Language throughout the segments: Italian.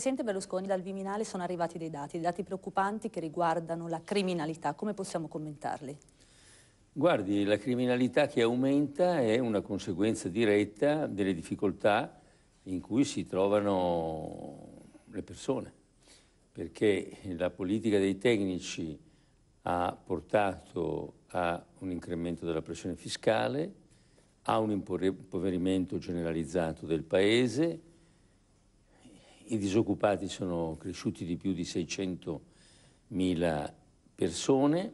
Presidente Berlusconi, dal Viminale sono arrivati dei dati, dei dati preoccupanti che riguardano la criminalità. Come possiamo commentarli? Guardi, la criminalità che aumenta è una conseguenza diretta delle difficoltà in cui si trovano le persone, perché la politica dei tecnici ha portato a un incremento della pressione fiscale, a un impoverimento generalizzato del Paese, i disoccupati sono cresciuti di più di 600.000 persone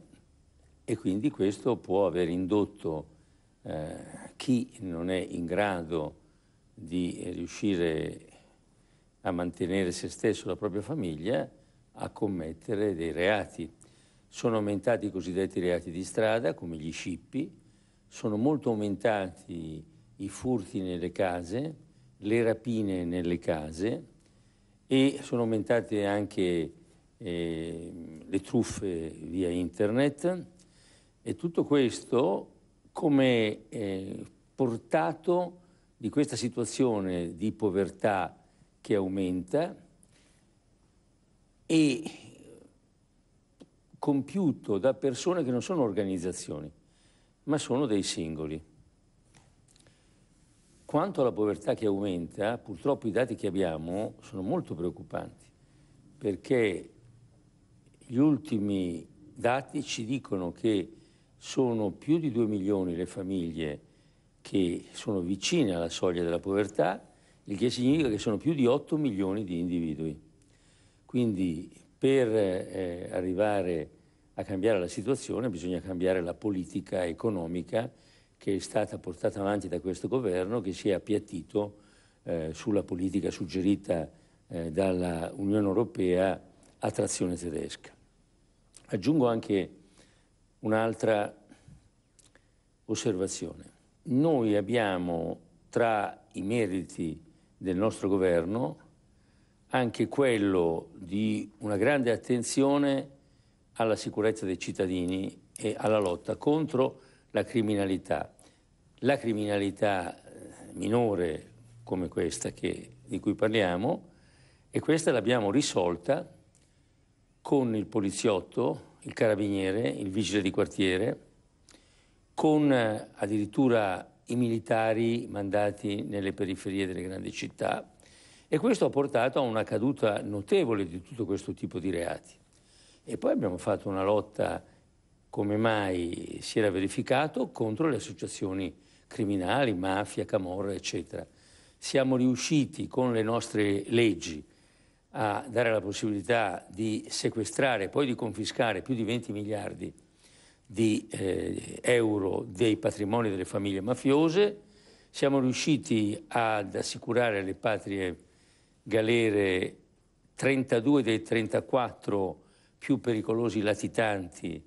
e quindi questo può aver indotto eh, chi non è in grado di riuscire a mantenere se stesso la propria famiglia a commettere dei reati. Sono aumentati i cosiddetti reati di strada, come gli scippi, sono molto aumentati i furti nelle case, le rapine nelle case, e sono aumentate anche eh, le truffe via internet e tutto questo come eh, portato di questa situazione di povertà che aumenta e compiuto da persone che non sono organizzazioni, ma sono dei singoli. Quanto alla povertà che aumenta, purtroppo i dati che abbiamo sono molto preoccupanti, perché gli ultimi dati ci dicono che sono più di 2 milioni le famiglie che sono vicine alla soglia della povertà, il che significa che sono più di 8 milioni di individui. Quindi per eh, arrivare a cambiare la situazione bisogna cambiare la politica economica che è stata portata avanti da questo governo che si è appiattito eh, sulla politica suggerita eh, dall'Unione Europea a trazione tedesca. Aggiungo anche un'altra osservazione. Noi abbiamo tra i meriti del nostro governo anche quello di una grande attenzione alla sicurezza dei cittadini e alla lotta contro la criminalità. La criminalità eh, minore come questa che, di cui parliamo e questa l'abbiamo risolta con il poliziotto, il carabiniere, il vigile di quartiere, con eh, addirittura i militari mandati nelle periferie delle grandi città e questo ha portato a una caduta notevole di tutto questo tipo di reati. E poi abbiamo fatto una lotta come mai si era verificato, contro le associazioni criminali, mafia, camorra, eccetera. Siamo riusciti con le nostre leggi a dare la possibilità di sequestrare e poi di confiscare più di 20 miliardi di eh, euro dei patrimoni delle famiglie mafiose, siamo riusciti ad assicurare alle patrie galere 32 dei 34 più pericolosi latitanti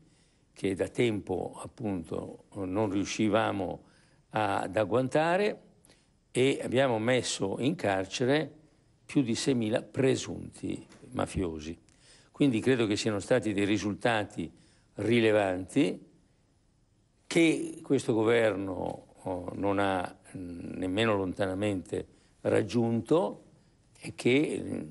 che da tempo appunto non riuscivamo ad agguantare e abbiamo messo in carcere più di 6.000 presunti mafiosi. Quindi credo che siano stati dei risultati rilevanti che questo governo oh, non ha nemmeno lontanamente raggiunto e che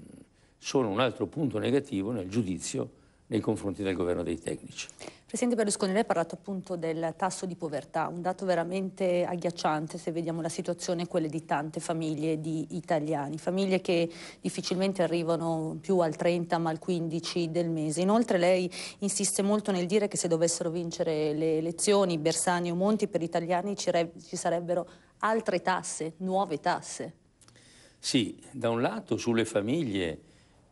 sono un altro punto negativo nel giudizio nei confronti del governo dei tecnici. Presidente Berlusconi, lei ha parlato appunto del tasso di povertà, un dato veramente agghiacciante se vediamo la situazione, quelle di tante famiglie di italiani, famiglie che difficilmente arrivano più al 30 ma al 15 del mese. Inoltre lei insiste molto nel dire che se dovessero vincere le elezioni Bersani o Monti per gli italiani ci, ci sarebbero altre tasse, nuove tasse. Sì, da un lato sulle famiglie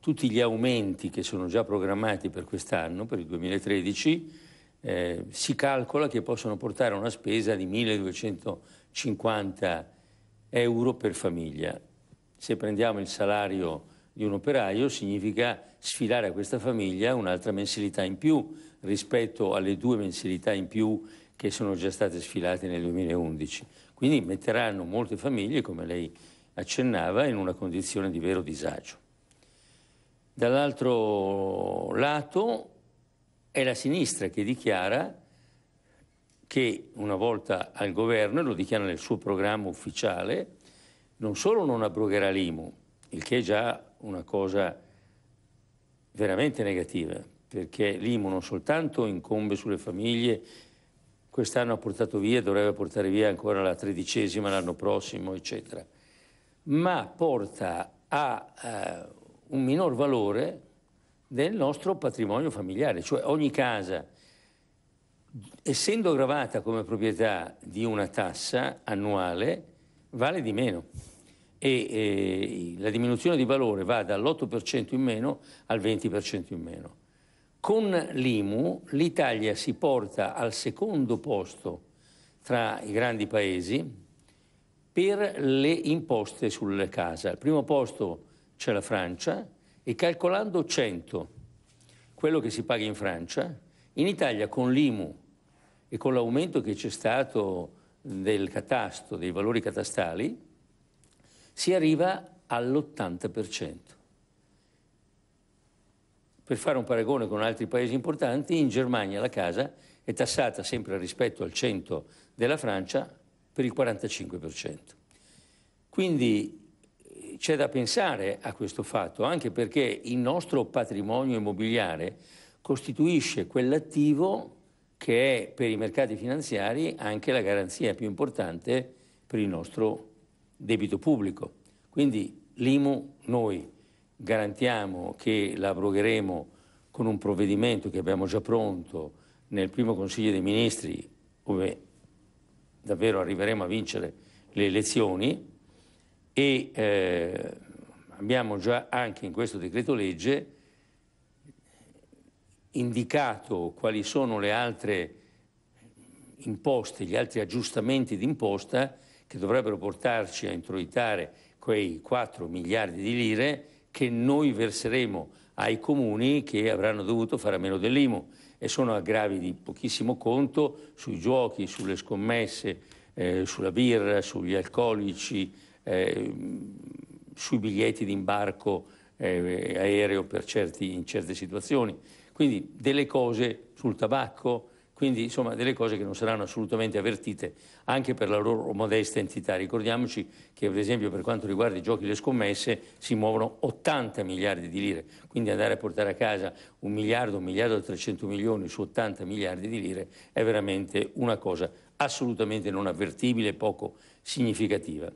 tutti gli aumenti che sono già programmati per quest'anno, per il 2013, eh, si calcola che possono portare a una spesa di 1250 euro per famiglia. Se prendiamo il salario di un operaio significa sfilare a questa famiglia un'altra mensilità in più rispetto alle due mensilità in più che sono già state sfilate nel 2011. Quindi metteranno molte famiglie, come lei accennava, in una condizione di vero disagio. Dall'altro lato è la sinistra che dichiara che una volta al governo, e lo dichiara nel suo programma ufficiale, non solo non abrogherà l'IMU, il che è già una cosa veramente negativa, perché l'IMU non soltanto incombe sulle famiglie, quest'anno ha portato via, dovrebbe portare via ancora la tredicesima l'anno prossimo, eccetera, ma porta a eh, un minor valore del nostro patrimonio familiare, cioè ogni casa, essendo gravata come proprietà di una tassa annuale, vale di meno e eh, la diminuzione di valore va dall'8% in meno al 20% in meno. Con l'IMU l'Italia si porta al secondo posto tra i grandi paesi per le imposte sulle case. Al primo posto c'è la Francia, e calcolando 100, quello che si paga in Francia, in Italia con l'IMU e con l'aumento che c'è stato del catasto, dei valori catastali, si arriva all'80%. Per fare un paragone con altri paesi importanti, in Germania la casa è tassata sempre rispetto al 100 della Francia per il 45%. Quindi c'è da pensare a questo fatto, anche perché il nostro patrimonio immobiliare costituisce quell'attivo che è per i mercati finanziari anche la garanzia più importante per il nostro debito pubblico. Quindi l'IMU noi garantiamo che la abrogheremo con un provvedimento che abbiamo già pronto nel primo Consiglio dei Ministri, dove davvero arriveremo a vincere le elezioni, e eh, abbiamo già anche in questo decreto legge indicato quali sono le altre imposte, gli altri aggiustamenti d'imposta che dovrebbero portarci a introitare quei 4 miliardi di lire che noi verseremo ai comuni che avranno dovuto fare a meno dell'Imo e sono aggravi di pochissimo conto sui giochi, sulle scommesse, eh, sulla birra, sugli alcolici, eh, sui biglietti di imbarco eh, aereo certi, in certe situazioni, quindi delle cose sul tabacco, quindi insomma delle cose che non saranno assolutamente avvertite anche per la loro modesta entità. Ricordiamoci che ad esempio per quanto riguarda i giochi e le scommesse si muovono 80 miliardi di lire, quindi andare a portare a casa un miliardo, un miliardo e 300 milioni su 80 miliardi di lire è veramente una cosa assolutamente non avvertibile e poco significativa.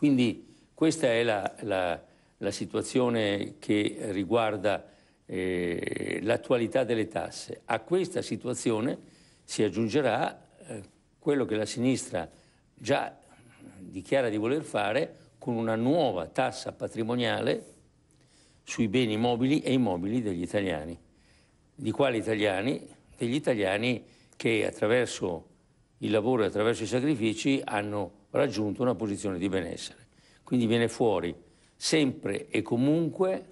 Quindi questa è la, la, la situazione che riguarda eh, l'attualità delle tasse. A questa situazione si aggiungerà eh, quello che la sinistra già dichiara di voler fare con una nuova tassa patrimoniale sui beni mobili e immobili degli italiani. Di quali italiani? Degli italiani che attraverso il lavoro e attraverso i sacrifici hanno raggiunto una posizione di benessere. Quindi viene fuori sempre e comunque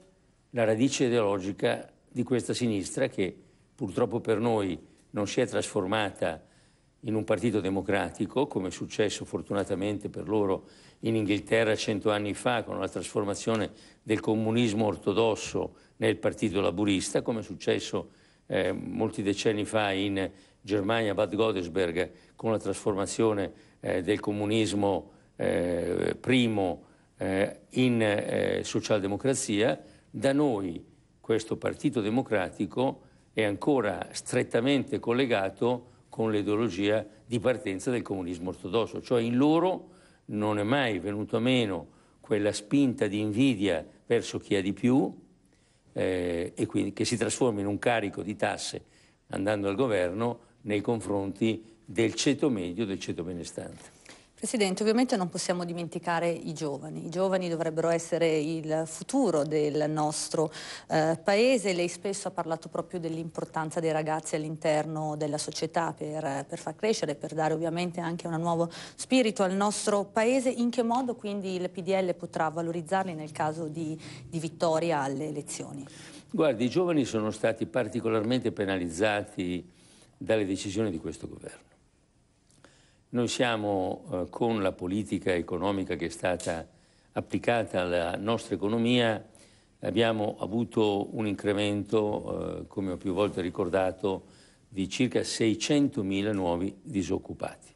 la radice ideologica di questa sinistra che purtroppo per noi non si è trasformata in un partito democratico, come è successo fortunatamente per loro in Inghilterra cento anni fa con la trasformazione del comunismo ortodosso nel partito laburista, come è successo eh, molti decenni fa in Germania, Bad Godesberg, con la trasformazione eh, del comunismo eh, primo eh, in eh, socialdemocrazia, da noi questo Partito Democratico è ancora strettamente collegato con l'ideologia di partenza del comunismo ortodosso, cioè in loro non è mai venuto a meno quella spinta di invidia verso chi ha di più eh, e quindi che si trasforma in un carico di tasse andando al governo nei confronti del ceto medio, del ceto benestante. Presidente, ovviamente non possiamo dimenticare i giovani. I giovani dovrebbero essere il futuro del nostro eh, paese. Lei spesso ha parlato proprio dell'importanza dei ragazzi all'interno della società per, per, far crescere, per dare ovviamente anche un nuovo spirito al nostro paese. In che modo quindi il PDL potrà valorizzarli nel caso di, di vittoria alle elezioni? Guardi, i giovani sono stati particolarmente penalizzati dalle decisioni di questo governo. Noi siamo eh, con la politica economica che è stata applicata alla nostra economia, abbiamo avuto un incremento, eh, come ho più volte ricordato, di circa 600.000 nuovi disoccupati.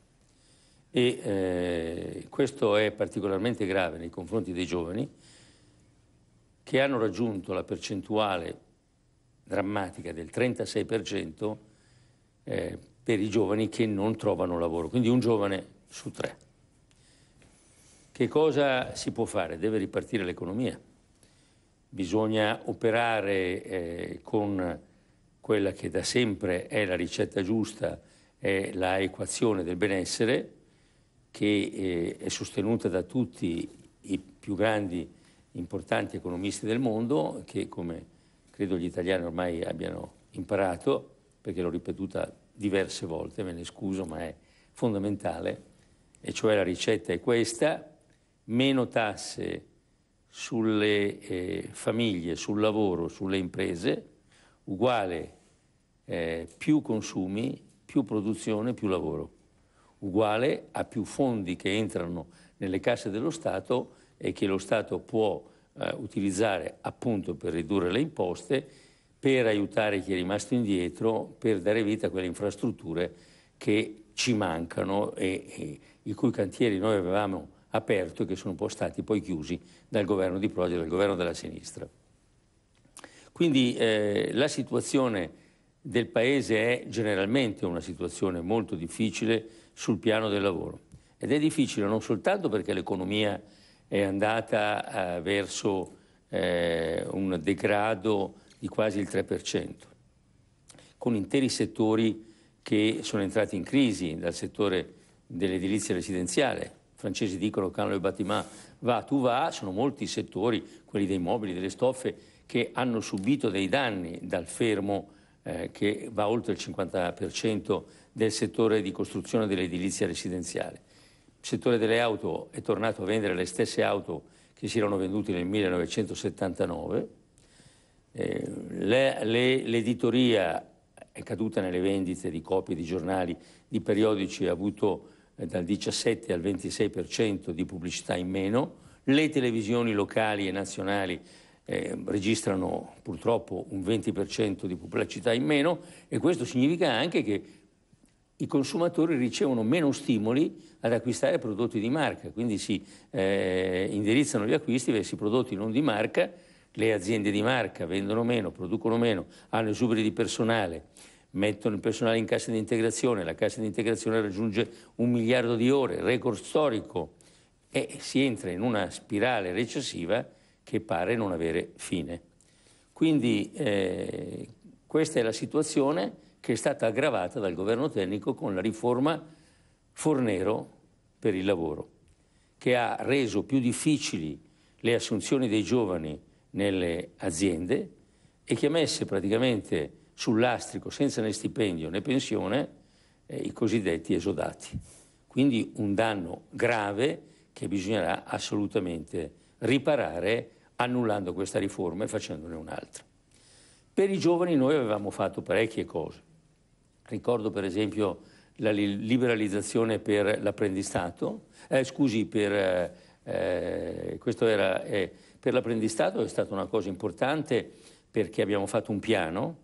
E eh, questo è particolarmente grave nei confronti dei giovani che hanno raggiunto la percentuale drammatica del 36% eh, per i giovani che non trovano lavoro, quindi un giovane su tre. Che cosa si può fare? Deve ripartire l'economia, bisogna operare eh, con quella che da sempre è la ricetta giusta, è la equazione del benessere, che eh, è sostenuta da tutti i più grandi, importanti economisti del mondo, che come credo gli italiani ormai abbiano imparato, perché l'ho ripetuta diverse volte, me ne scuso, ma è fondamentale, e cioè la ricetta è questa, meno tasse sulle eh, famiglie, sul lavoro, sulle imprese, uguale eh, più consumi, più produzione, più lavoro, uguale a più fondi che entrano nelle casse dello Stato e che lo Stato può eh, utilizzare appunto per ridurre le imposte per aiutare chi è rimasto indietro, per dare vita a quelle infrastrutture che ci mancano e, e i cui cantieri noi avevamo aperto e che sono poi stati poi chiusi dal governo di Prodi e dal governo della sinistra. Quindi eh, la situazione del Paese è generalmente una situazione molto difficile sul piano del lavoro ed è difficile non soltanto perché l'economia è andata eh, verso eh, un degrado di quasi il 3%, con interi settori che sono entrati in crisi, dal settore dell'edilizia residenziale, i francesi dicono cano e battimà va, tu va, sono molti settori, quelli dei mobili, delle stoffe, che hanno subito dei danni dal fermo eh, che va oltre il 50% del settore di costruzione dell'edilizia residenziale. Il settore delle auto è tornato a vendere le stesse auto che si erano vendute nel 1979 eh, le, le, l'editoria è caduta nelle vendite di copie di giornali, di periodici, ha avuto eh, dal 17 al 26% di pubblicità in meno, le televisioni locali e nazionali eh, registrano purtroppo un 20% di pubblicità in meno e questo significa anche che i consumatori ricevono meno stimoli ad acquistare prodotti di marca, quindi si eh, indirizzano gli acquisti verso i prodotti non di marca le aziende di marca vendono meno, producono meno, hanno esuberi di personale, mettono il personale in cassa di integrazione, la cassa di integrazione raggiunge un miliardo di ore, record storico, e si entra in una spirale recessiva che pare non avere fine. Quindi eh, questa è la situazione che è stata aggravata dal governo tecnico con la riforma Fornero per il lavoro, che ha reso più difficili le assunzioni dei giovani nelle aziende e che ha messo praticamente sul lastrico, senza né stipendio né pensione, eh, i cosiddetti esodati. Quindi un danno grave che bisognerà assolutamente riparare annullando questa riforma e facendone un'altra. Per i giovani noi avevamo fatto parecchie cose. Ricordo per esempio la liberalizzazione per l'apprendistato, eh, scusi, per eh, eh, questo era, eh, per l'apprendistato è stata una cosa importante perché abbiamo fatto un piano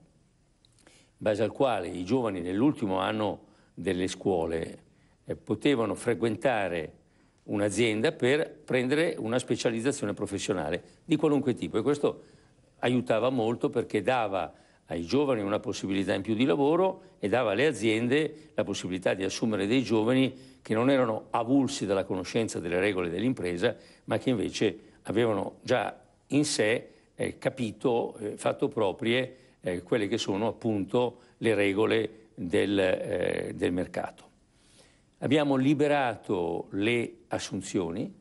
in base al quale i giovani nell'ultimo anno delle scuole eh, potevano frequentare un'azienda per prendere una specializzazione professionale di qualunque tipo e questo aiutava molto perché dava ai giovani una possibilità in più di lavoro e dava alle aziende la possibilità di assumere dei giovani che non erano avulsi dalla conoscenza delle regole dell'impresa, ma che invece avevano già in sé eh, capito, eh, fatto proprie eh, quelle che sono appunto le regole del, eh, del mercato. Abbiamo liberato le assunzioni,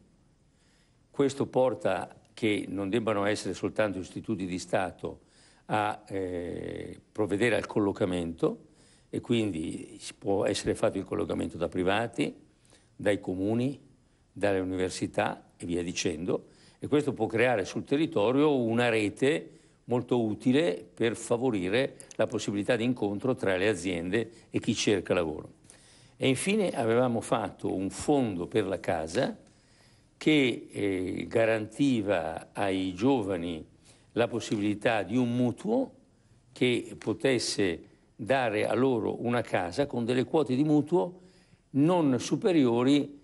questo porta che non debbano essere soltanto istituti di Stato a eh, provvedere al collocamento e quindi può essere fatto il collocamento da privati, dai comuni, dalle università e via dicendo e questo può creare sul territorio una rete molto utile per favorire la possibilità di incontro tra le aziende e chi cerca lavoro. E infine avevamo fatto un fondo per la casa che eh, garantiva ai giovani la possibilità di un mutuo che potesse dare a loro una casa con delle quote di mutuo non superiori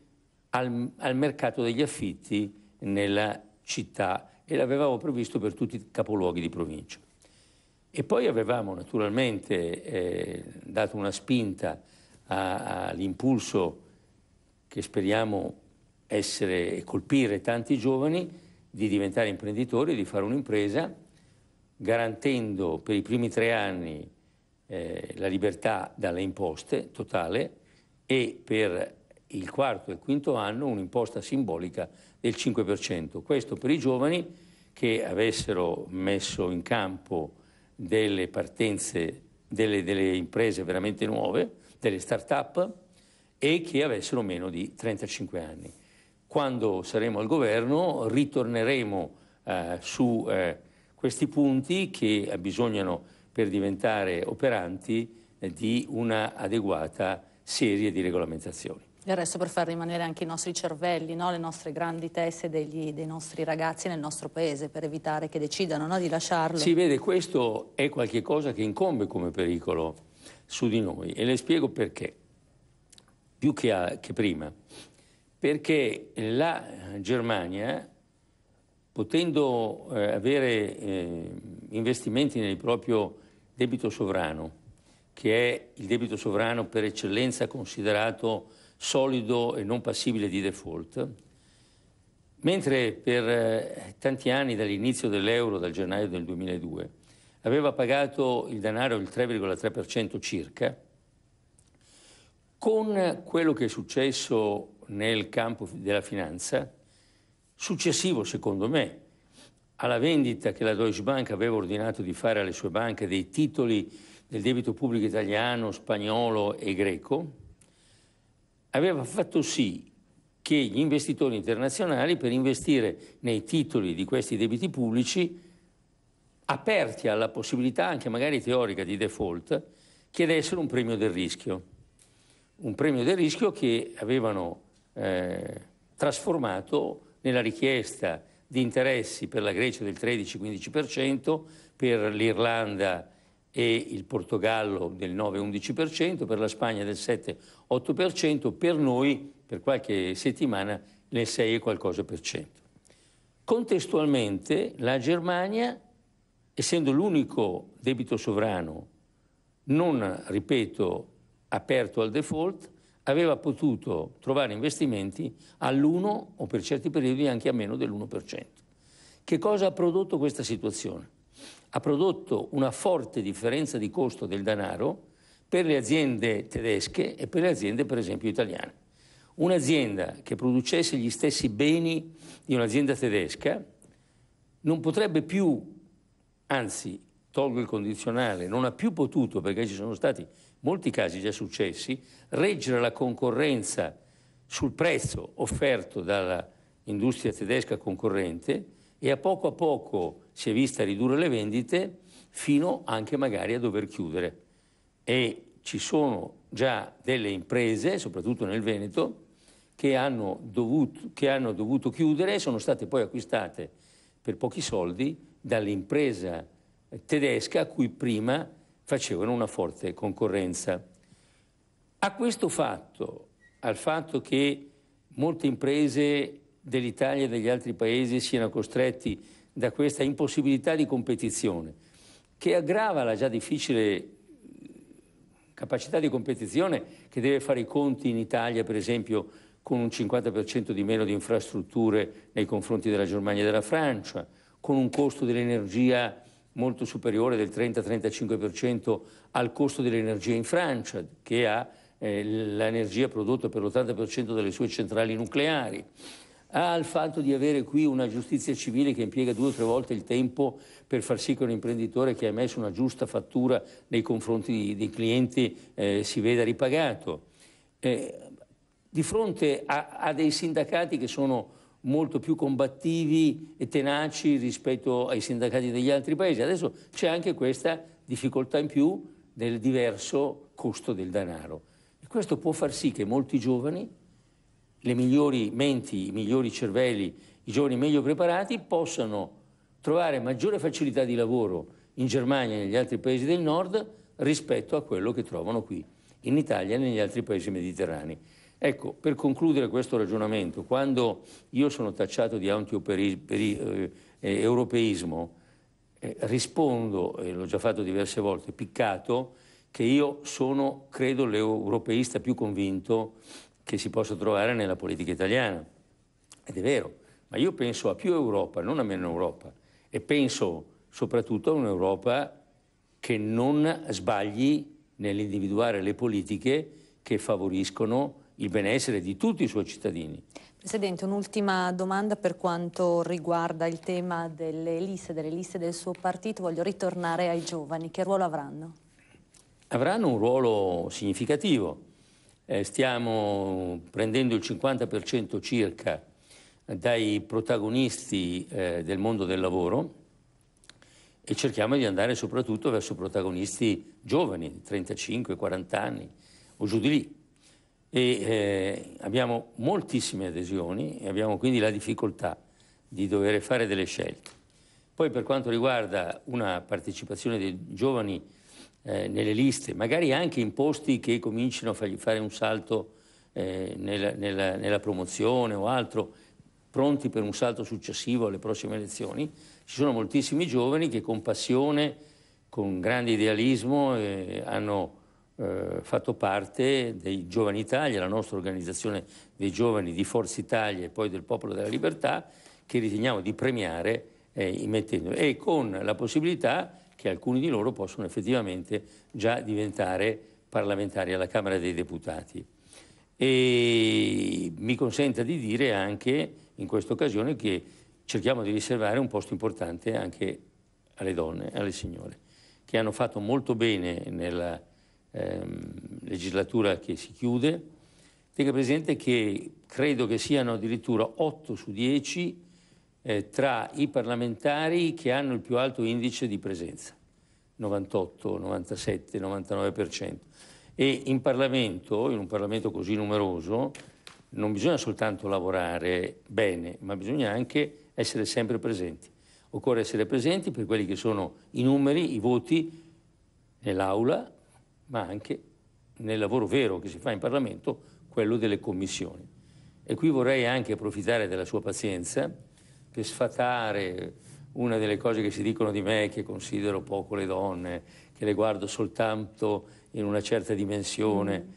al, al mercato degli affitti nella città e l'avevamo previsto per tutti i capoluoghi di provincia. E poi avevamo naturalmente eh, dato una spinta all'impulso che speriamo essere e colpire tanti giovani di diventare imprenditori, di fare un'impresa, garantendo per i primi tre anni eh, la libertà dalle imposte totale e per il quarto e quinto anno un'imposta simbolica del 5%. Questo per i giovani che avessero messo in campo delle partenze, delle, delle imprese veramente nuove, delle start-up e che avessero meno di 35 anni. Quando saremo al governo ritorneremo eh, su eh, questi punti che bisognano per diventare operanti di una adeguata serie di regolamentazioni. Del resto per far rimanere anche i nostri cervelli, no? le nostre grandi teste degli, dei nostri ragazzi nel nostro paese, per evitare che decidano no? di lasciarlo. Si vede, questo è qualcosa che incombe come pericolo su di noi e le spiego perché, più che, a, che prima, perché la Germania, potendo eh, avere eh, investimenti nel proprio debito sovrano, che è il debito sovrano per eccellenza considerato solido e non passibile di default, mentre per eh, tanti anni dall'inizio dell'euro, dal gennaio del 2002, aveva pagato il denaro il 3,3% circa, con quello che è successo nel campo della finanza, successivo secondo me alla vendita che la Deutsche Bank aveva ordinato di fare alle sue banche dei titoli del debito pubblico italiano, spagnolo e greco, aveva fatto sì che gli investitori internazionali per investire nei titoli di questi debiti pubblici, aperti alla possibilità anche magari teorica di default, chiedessero un premio del rischio. Un premio del rischio che avevano eh, trasformato nella richiesta di interessi per la Grecia del 13-15%, per l'Irlanda e il Portogallo del 9-11%, per la Spagna del 7-8%, per noi per qualche settimana nel 6 e qualcosa per cento. Contestualmente la Germania, essendo l'unico debito sovrano non, ripeto, aperto al default, aveva potuto trovare investimenti all'1 o per certi periodi anche a meno dell'1%. Che cosa ha prodotto questa situazione? Ha prodotto una forte differenza di costo del denaro per le aziende tedesche e per le aziende per esempio italiane. Un'azienda che producesse gli stessi beni di un'azienda tedesca non potrebbe più, anzi tolgo il condizionale, non ha più potuto perché ci sono stati molti casi già successi, reggere la concorrenza sul prezzo offerto dall'industria tedesca concorrente e a poco a poco si è vista ridurre le vendite fino anche magari a dover chiudere. E ci sono già delle imprese, soprattutto nel Veneto, che hanno dovuto, che hanno dovuto chiudere e sono state poi acquistate per pochi soldi dall'impresa tedesca a cui prima facevano una forte concorrenza. A questo fatto, al fatto che molte imprese dell'Italia e degli altri paesi siano costretti da questa impossibilità di competizione, che aggrava la già difficile eh, capacità di competizione che deve fare i conti in Italia, per esempio, con un 50% di meno di infrastrutture nei confronti della Germania e della Francia, con un costo dell'energia molto superiore del 30-35% al costo dell'energia in Francia, che ha eh, l'energia prodotta per l'80% delle sue centrali nucleari, al fatto di avere qui una giustizia civile che impiega due o tre volte il tempo per far sì che un imprenditore che ha emesso una giusta fattura nei confronti dei clienti eh, si veda ripagato. Eh, di fronte a, a dei sindacati che sono molto più combattivi e tenaci rispetto ai sindacati degli altri paesi. Adesso c'è anche questa difficoltà in più del diverso costo del denaro. E questo può far sì che molti giovani, le migliori menti, i migliori cervelli, i giovani meglio preparati, possano trovare maggiore facilità di lavoro in Germania e negli altri paesi del nord rispetto a quello che trovano qui, in Italia e negli altri paesi mediterranei. Ecco, per concludere questo ragionamento, quando io sono tacciato di anti-europeismo, eh, eh, eh, rispondo, e l'ho già fatto diverse volte, piccato, che io sono, credo, l'europeista più convinto che si possa trovare nella politica italiana. Ed è vero, ma io penso a più Europa, non a meno Europa, e penso soprattutto a un'Europa che non sbagli nell'individuare le politiche che favoriscono il benessere di tutti i suoi cittadini. Presidente, un'ultima domanda per quanto riguarda il tema delle liste, delle liste del suo partito. Voglio ritornare ai giovani. Che ruolo avranno? Avranno un ruolo significativo. Eh, stiamo prendendo il 50% circa dai protagonisti eh, del mondo del lavoro e cerchiamo di andare soprattutto verso protagonisti giovani, 35-40 anni o giù di lì e eh, abbiamo moltissime adesioni e abbiamo quindi la difficoltà di dover fare delle scelte. Poi per quanto riguarda una partecipazione dei giovani eh, nelle liste, magari anche in posti che cominciano a fargli fare un salto eh, nella, nella, nella promozione o altro, pronti per un salto successivo alle prossime elezioni, ci sono moltissimi giovani che con passione, con grande idealismo eh, hanno eh, fatto parte dei Giovani Italia, la nostra organizzazione dei giovani di Forza Italia e poi del Popolo della Libertà, che riteniamo di premiare eh, mettendo, e con la possibilità che alcuni di loro possono effettivamente già diventare parlamentari alla Camera dei Deputati. E mi consenta di dire anche in questa occasione che cerchiamo di riservare un posto importante anche alle donne, alle signore, che hanno fatto molto bene nella ehm, legislatura che si chiude, tenga presente che credo che siano addirittura 8 su 10 eh, tra i parlamentari che hanno il più alto indice di presenza, 98, 97, 99%. E in Parlamento, in un Parlamento così numeroso, non bisogna soltanto lavorare bene, ma bisogna anche essere sempre presenti. Occorre essere presenti per quelli che sono i numeri, i voti nell'Aula, ma anche nel lavoro vero che si fa in Parlamento, quello delle commissioni. E qui vorrei anche approfittare della sua pazienza per sfatare una delle cose che si dicono di me, che considero poco le donne, che le guardo soltanto in una certa dimensione. Mm.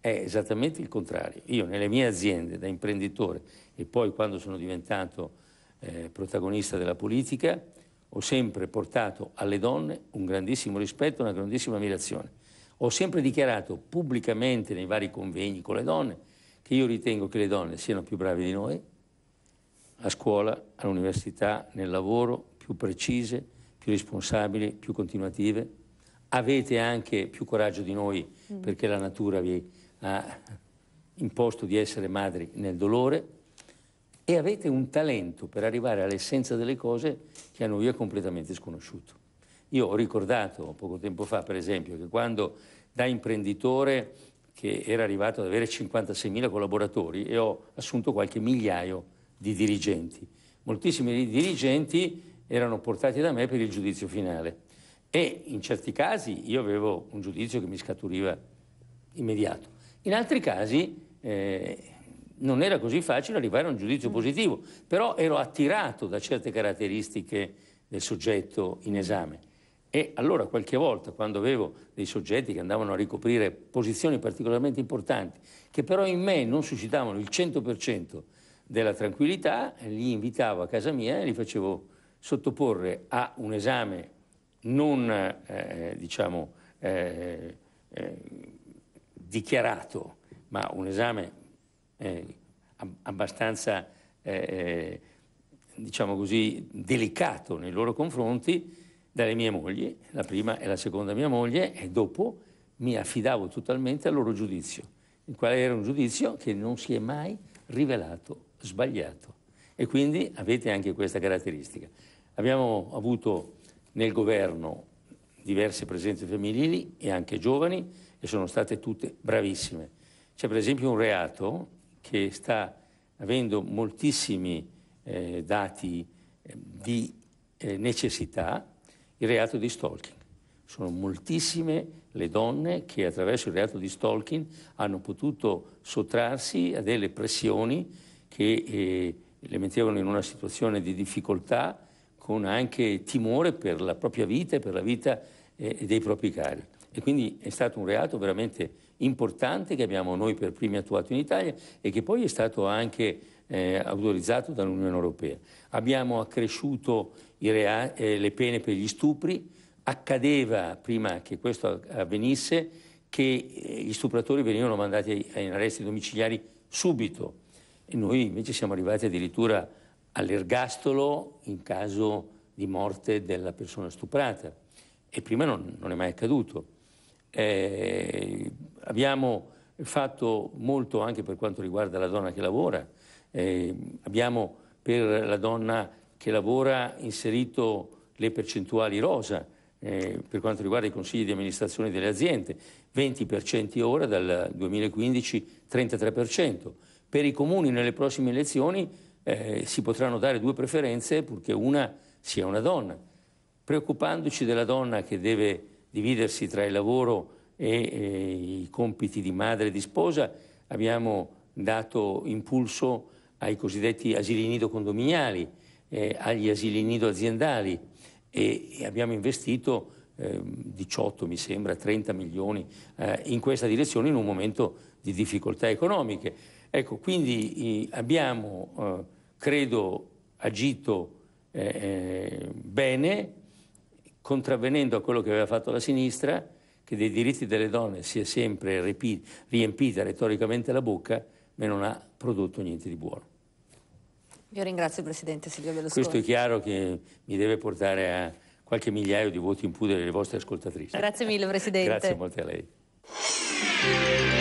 È esattamente il contrario. Io nelle mie aziende, da imprenditore e poi quando sono diventato eh, protagonista della politica, ho sempre portato alle donne un grandissimo rispetto, e una grandissima ammirazione. Ho sempre dichiarato pubblicamente nei vari convegni con le donne che io ritengo che le donne siano più brave di noi, a scuola, all'università, nel lavoro, più precise, più responsabili, più continuative. Avete anche più coraggio di noi mm. perché la natura vi ha imposto di essere madri nel dolore e avete un talento per arrivare all'essenza delle cose che a noi è completamente sconosciuto. Io ho ricordato poco tempo fa, per esempio, che quando da imprenditore che era arrivato ad avere 56.000 collaboratori e ho assunto qualche migliaio di dirigenti. Moltissimi dirigenti erano portati da me per il giudizio finale e in certi casi io avevo un giudizio che mi scaturiva immediato, in altri casi eh, non era così facile arrivare a un giudizio mm. positivo, però ero attirato da certe caratteristiche del soggetto in esame. E allora qualche volta, quando avevo dei soggetti che andavano a ricoprire posizioni particolarmente importanti, che però in me non suscitavano il 100% della tranquillità, li invitavo a casa mia e li facevo sottoporre a un esame non, eh, diciamo, eh, eh, dichiarato, ma un esame eh, abbastanza, eh, diciamo così, delicato nei loro confronti dalle mie mogli, la prima e la seconda mia moglie, e dopo mi affidavo totalmente al loro giudizio, il quale era un giudizio che non si è mai rivelato sbagliato. E quindi avete anche questa caratteristica. Abbiamo avuto nel governo diverse presenze femminili e anche giovani e sono state tutte bravissime. C'è per esempio un reato che sta avendo moltissimi eh, dati eh, di eh, necessità, il reato di stalking. Sono moltissime le donne che attraverso il reato di stalking hanno potuto sottrarsi a delle pressioni che eh, le mettevano in una situazione di difficoltà, con anche timore per la propria vita e per la vita eh, dei propri cari. E quindi è stato un reato veramente importante che abbiamo noi per primi attuato in Italia e che poi è stato anche eh, autorizzato dall'Unione Europea. Abbiamo accresciuto rea- eh, le pene per gli stupri, accadeva prima che questo avvenisse che eh, gli stupratori venivano mandati in arresti domiciliari subito e noi invece siamo arrivati addirittura all'ergastolo in caso di morte della persona stuprata e prima non, non è mai accaduto. Eh, abbiamo fatto molto anche per quanto riguarda la donna che lavora. Eh, abbiamo per la donna che lavora inserito le percentuali rosa eh, per quanto riguarda i consigli di amministrazione delle aziende, 20% ora dal 2015, 33%. Per i comuni nelle prossime elezioni eh, si potranno dare due preferenze purché una sia una donna. Preoccupandoci della donna che deve dividersi tra il lavoro e eh, i compiti di madre e di sposa, abbiamo dato impulso ai cosiddetti asili nido condominiali, eh, agli asili nido aziendali e, e abbiamo investito 18 ehm, mi sembra, 30 milioni eh, in questa direzione in un momento di difficoltà economiche. Ecco, quindi eh, abbiamo, eh, credo, agito eh, eh, bene contravvenendo a quello che aveva fatto la sinistra, che dei diritti delle donne si è sempre riempita retoricamente la bocca, ma non ha prodotto niente di buono. Io ringrazio il Presidente Silvio Berlusconi. Questo è chiaro che mi deve portare a qualche migliaio di voti in più delle vostre ascoltatrici. Grazie mille Presidente. Grazie molte a lei.